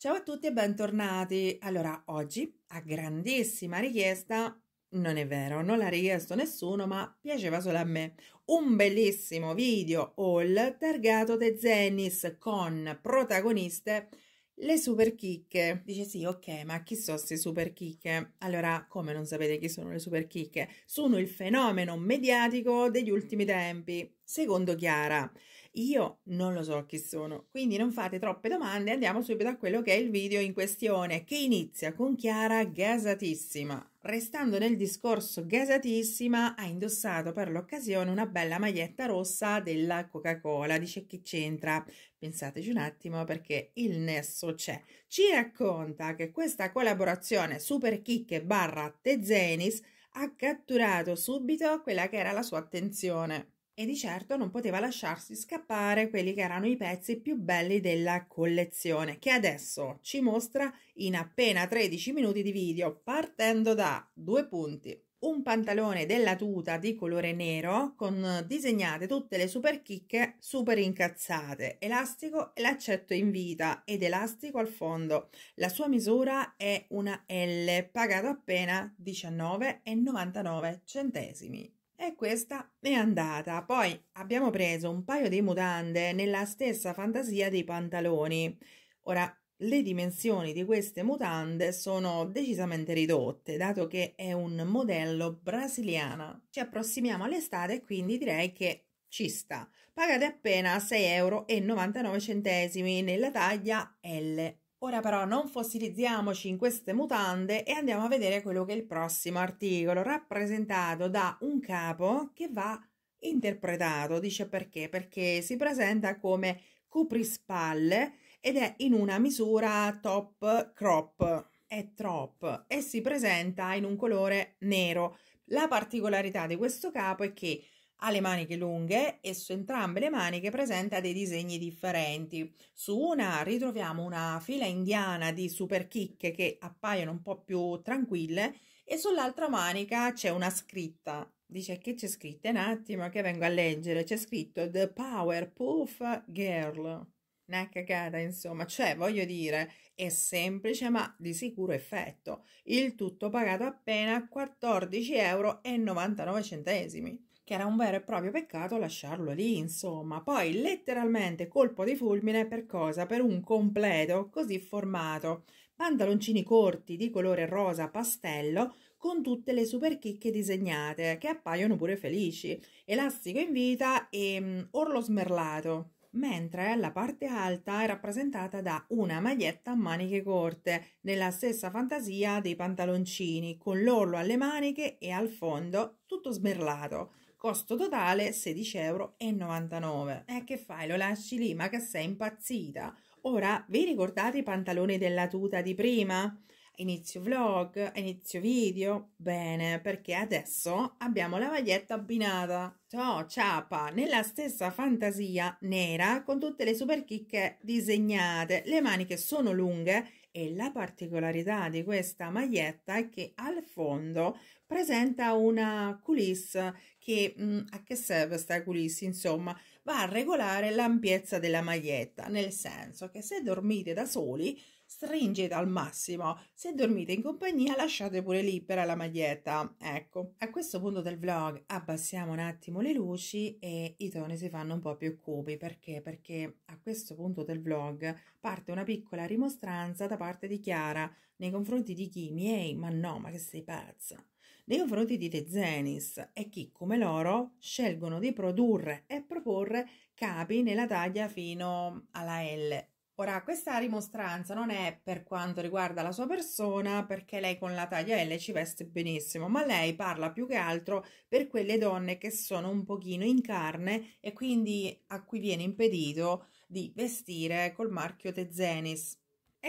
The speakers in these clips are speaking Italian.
Ciao a tutti e bentornati. Allora, oggi a grandissima richiesta, non è vero, non l'ha richiesto nessuno, ma piaceva solo a me, un bellissimo video haul targato The Zennis con protagoniste le super chicche. Dice sì, ok, ma chi sono queste super chicche? Allora, come non sapete chi sono le super chicche? Sono il fenomeno mediatico degli ultimi tempi, secondo Chiara. Io non lo so chi sono, quindi non fate troppe domande, andiamo subito a quello che è il video in questione, che inizia con Chiara gasatissima. Restando nel discorso gasatissima, ha indossato per l'occasione una bella maglietta rossa della Coca-Cola. Dice che c'entra? Pensateci un attimo perché il nesso c'è. Ci racconta che questa collaborazione super chicche barra Tezenis ha catturato subito quella che era la sua attenzione e di certo non poteva lasciarsi scappare quelli che erano i pezzi più belli della collezione, che adesso ci mostra in appena 13 minuti di video, partendo da due punti. Un pantalone della tuta di colore nero con disegnate tutte le super chicche super incazzate, elastico e l'accetto in vita ed elastico al fondo. La sua misura è una L, pagato appena 19,99 centesimi. E questa è andata. Poi abbiamo preso un paio di mutande nella stessa fantasia dei pantaloni. Ora, le dimensioni di queste mutande sono decisamente ridotte, dato che è un modello brasiliana. Ci approssimiamo all'estate quindi direi che ci sta. Pagate appena 6,99 euro nella taglia L. Ora però non fossilizziamoci in queste mutande e andiamo a vedere quello che è il prossimo articolo, rappresentato da un capo che va interpretato. Dice perché? Perché si presenta come coprispalle ed è in una misura top crop, è trop, e si presenta in un colore nero. La particolarità di questo capo è che ha le maniche lunghe e su entrambe le maniche presenta dei disegni differenti. Su una ritroviamo una fila indiana di super chicche che appaiono un po' più tranquille e sull'altra manica c'è una scritta. Dice che c'è scritta? Un attimo che vengo a leggere. C'è scritto The Powerpuff Girl. Una cagata, insomma, cioè voglio dire, è semplice ma di sicuro effetto. Il tutto pagato appena 14,99 euro che era un vero e proprio peccato lasciarlo lì, insomma. Poi letteralmente colpo di fulmine per cosa? Per un completo così formato. Pantaloncini corti di colore rosa pastello con tutte le super chicche disegnate che appaiono pure felici, elastico in vita e mh, mm, orlo smerlato mentre la parte alta è rappresentata da una maglietta a maniche corte, nella stessa fantasia dei pantaloncini, con l'orlo alle maniche e al fondo tutto smerlato costo totale 16,99 euro. E eh, che fai? Lo lasci lì? Ma che sei impazzita? Ora, vi ricordate i pantaloni della tuta di prima? Inizio vlog, inizio video, bene, perché adesso abbiamo la maglietta abbinata. Ciao, ciapa, nella stessa fantasia nera con tutte le super chicche disegnate, le maniche sono lunghe e la particolarità di questa maglietta è che al fondo presenta una culisse che mh, mm, a che serve questa culisse Insomma, va a regolare l'ampiezza della maglietta, nel senso che se dormite da soli stringete al massimo, se dormite in compagnia lasciate pure libera la maglietta. Ecco, a questo punto del vlog abbassiamo un attimo le luci e i toni si fanno un po' più cupi, perché? Perché a questo punto del vlog parte una piccola rimostranza da parte di Chiara nei confronti di Kimi, miei ma no, ma che sei pazza! nei confronti di The Zenis e chi come loro scelgono di produrre e proporre capi nella taglia fino alla L. Ora, questa rimostranza non è per quanto riguarda la sua persona, perché lei con la taglia L ci veste benissimo, ma lei parla più che altro per quelle donne che sono un pochino in carne e quindi a cui viene impedito di vestire col marchio Tezenis.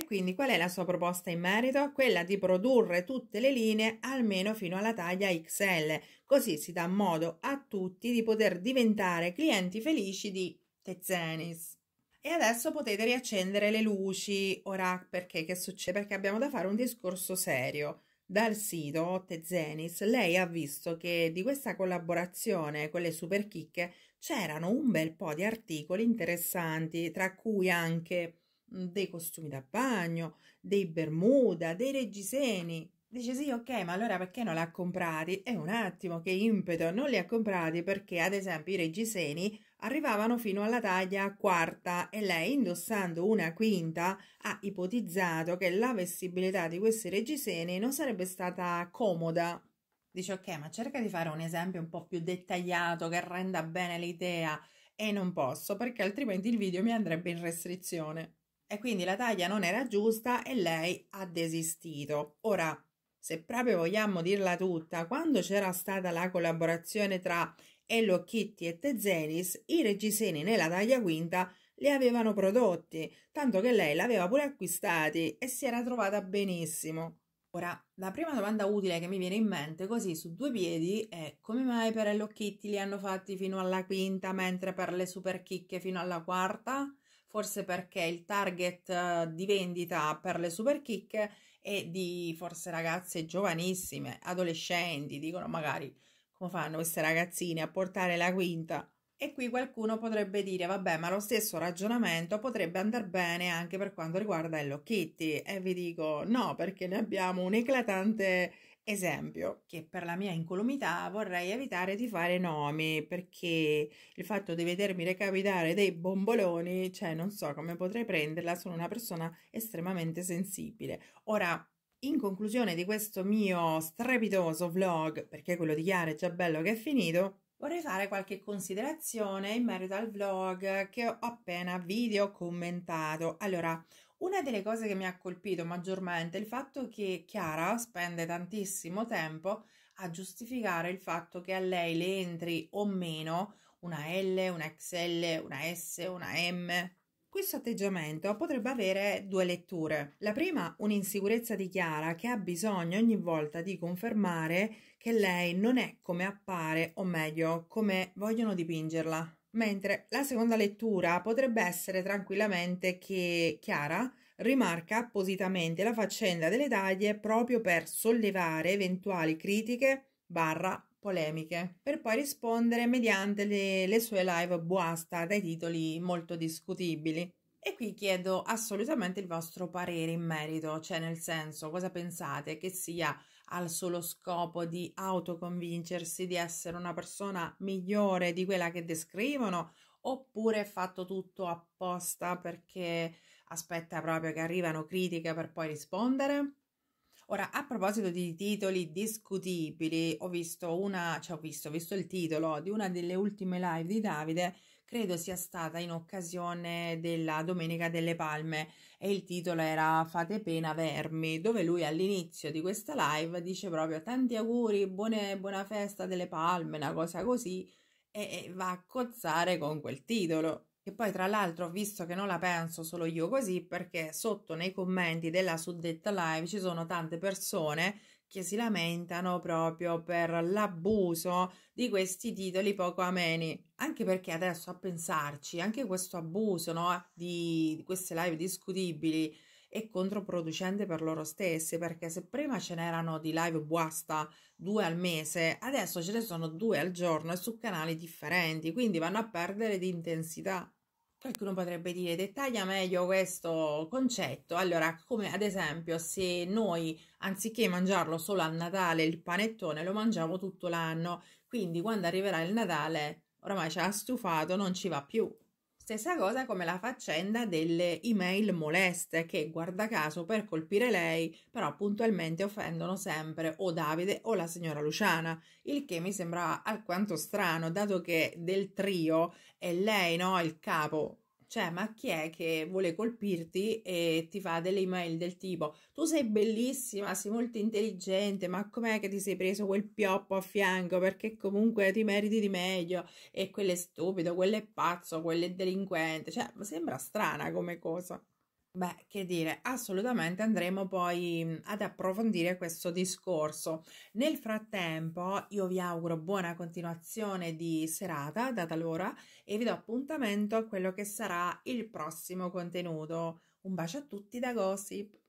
E quindi qual è la sua proposta in merito? Quella di produrre tutte le linee almeno fino alla taglia XL, così si dà modo a tutti di poter diventare clienti felici di Tezenis. E adesso potete riaccendere le luci. Ora perché? Che succede? Perché abbiamo da fare un discorso serio. Dal sito Tezenis lei ha visto che di questa collaborazione con le super chicche c'erano un bel po' di articoli interessanti, tra cui anche dei costumi da bagno, dei bermuda, dei reggiseni. Dice sì, ok, ma allora perché non li ha comprati? È un attimo che impeto, non li ha comprati perché ad esempio i reggiseni arrivavano fino alla taglia quarta e lei indossando una quinta ha ipotizzato che la vestibilità di questi reggiseni non sarebbe stata comoda. Dice ok, ma cerca di fare un esempio un po' più dettagliato che renda bene l'idea e non posso perché altrimenti il video mi andrebbe in restrizione e quindi la taglia non era giusta e lei ha desistito. Ora, se proprio vogliamo dirla tutta, quando c'era stata la collaborazione tra Hello Kitty e Tezenis, i reggiseni nella taglia quinta li avevano prodotti, tanto che lei l'aveva pure acquistati e si era trovata benissimo. Ora, la prima domanda utile che mi viene in mente così su due piedi è come mai per Hello Kitty li hanno fatti fino alla quinta mentre per le super chicche fino alla quarta? forse perché il target eh, di vendita per le super kick è di forse ragazze giovanissime, adolescenti, dicono magari come fanno queste ragazzine a portare la quinta. E qui qualcuno potrebbe dire, vabbè, ma lo stesso ragionamento potrebbe andare bene anche per quanto riguarda Hello Kitty. E vi dico, no, perché ne abbiamo un'eclatante eclatante Esempio, che per la mia incolumità vorrei evitare di fare nomi perché il fatto di vedermi recapitare dei bomboloni, cioè non so come potrei prenderla, sono una persona estremamente sensibile. Ora, in conclusione di questo mio strepitoso vlog, perché quello di Chiara è già bello che è finito, vorrei fare qualche considerazione in merito al vlog che ho appena video commentato. Allora, una delle cose che mi ha colpito maggiormente è il fatto che Chiara spende tantissimo tempo a giustificare il fatto che a lei le entri o meno una L, una XL, una S, una M. Questo atteggiamento potrebbe avere due letture. La prima, un'insicurezza di Chiara che ha bisogno ogni volta di confermare che lei non è come appare, o meglio, come vogliono dipingerla. Mentre la seconda lettura potrebbe essere tranquillamente che Chiara rimarca appositamente la faccenda delle taglie proprio per sollevare eventuali critiche barra polemiche, per poi rispondere mediante le, le sue live buasta dai titoli molto discutibili. E qui chiedo assolutamente il vostro parere in merito, cioè nel senso cosa pensate che sia al solo scopo di autoconvincersi di essere una persona migliore di quella che descrivono oppure è fatto tutto apposta perché aspetta proprio che arrivano critiche per poi rispondere? Ora, a proposito di titoli discutibili, ho visto una, cioè ho visto, ho visto il titolo di una delle ultime live di Davide credo sia stata in occasione della Domenica delle Palme e il titolo era Fate pena vermi, dove lui all'inizio di questa live dice proprio tanti auguri, buone, buona festa delle palme, una cosa così, e, e va a cozzare con quel titolo. E poi tra l'altro ho visto che non la penso solo io così perché sotto nei commenti della suddetta live ci sono tante persone che si lamentano proprio per l'abuso di questi titoli poco ameni. Anche perché adesso a pensarci, anche questo abuso no, di queste live discutibili è controproducente per loro stesse perché se prima ce n'erano di live basta due al mese, adesso ce ne sono due al giorno e su canali differenti, quindi vanno a perdere di intensità. Qualcuno potrebbe dire dettaglia meglio questo concetto. Allora, come ad esempio se noi anziché mangiarlo solo a Natale il panettone lo mangiamo tutto l'anno, quindi quando arriverà il Natale oramai ci ha stufato, non ci va più. Stessa cosa come la faccenda delle email moleste che, guarda caso, per colpire lei, però puntualmente offendono sempre o Davide o la signora Luciana, il che mi sembra alquanto strano, dato che del trio è lei, no, il capo cioè, ma chi è che vuole colpirti e ti fa delle email del tipo tu sei bellissima, sei molto intelligente, ma com'è che ti sei preso quel pioppo a fianco perché comunque ti meriti di meglio e quello è stupido, quello è pazzo, quello è delinquente. Cioè, sembra strana come cosa. Beh, che dire, assolutamente andremo poi mhmm, ad approfondire questo discorso. Nel frattempo, io vi auguro buona continuazione di serata, data l'ora, e vi do appuntamento a quello che sarà il prossimo contenuto. Un bacio a tutti da Gossip!